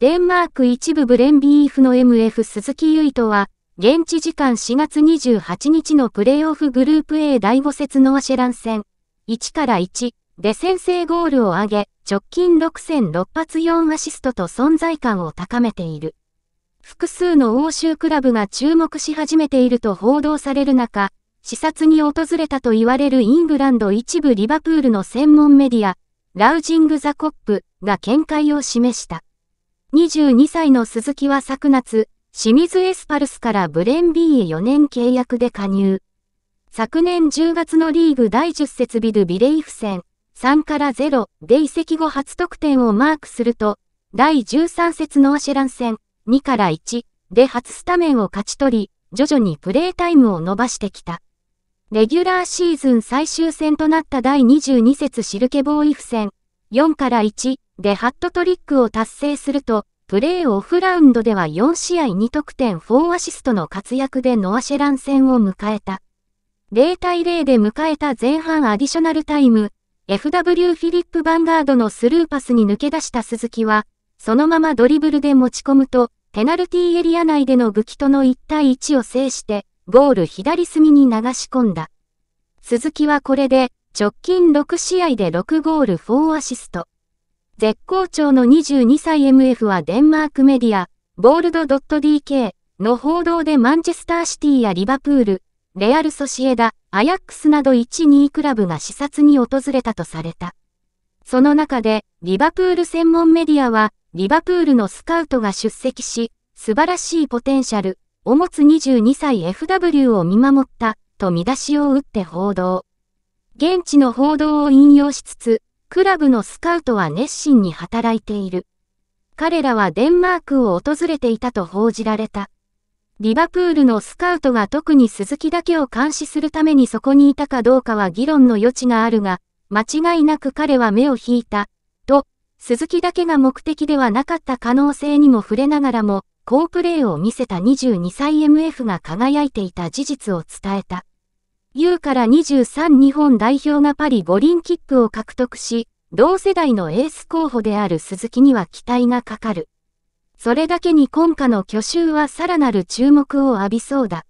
デンマーク一部ブレンビーフの MF 鈴木優とは、現地時間4月28日のプレーオフグループ A 第5節のアシェラン戦、1から1で先制ゴールを挙げ、直近6戦6発4アシストと存在感を高めている。複数の欧州クラブが注目し始めていると報道される中、視察に訪れたと言われるイングランド一部リバプールの専門メディア、ラウジング・ザ・コップが見解を示した。22歳の鈴木は昨夏、清水エスパルスからブレンビーへ4年契約で加入。昨年10月のリーグ第10節ビルビレイフ戦3から0で移籍後初得点をマークすると、第13節のアシェラン戦2から1で初スタメンを勝ち取り、徐々にプレータイムを伸ばしてきた。レギュラーシーズン最終戦となった第22節シルケボーイフ戦4から1でハットトリックを達成すると、プレーオフラウンドでは4試合2得点4アシストの活躍でノアシェラン戦を迎えた。0対0で迎えた前半アディショナルタイム、FW フィリップ・ヴァンガードのスルーパスに抜け出した鈴木は、そのままドリブルで持ち込むと、ペナルティーエリア内での武器との1対1を制して、ゴール左隅に流し込んだ。鈴木はこれで、直近6試合で6ゴール4アシスト。絶好調の22歳 MF はデンマークメディア、ボールド .dk の報道でマンチェスターシティやリバプール、レアルソシエダ、アヤックスなど1、2クラブが視察に訪れたとされた。その中で、リバプール専門メディアは、リバプールのスカウトが出席し、素晴らしいポテンシャルを持つ22歳 FW を見守ったと見出しを打って報道。現地の報道を引用しつつ、クラブのスカウトは熱心に働いている。彼らはデンマークを訪れていたと報じられた。リバプールのスカウトが特に鈴木だけを監視するためにそこにいたかどうかは議論の余地があるが、間違いなく彼は目を引いた、と、鈴木だけが目的ではなかった可能性にも触れながらも、好プレーを見せた22歳 MF が輝いていた事実を伝えた。U から23日本代表がパリ五輪切符を獲得し、同世代のエース候補である鈴木には期待がかかる。それだけに今夏の去就はさらなる注目を浴びそうだ。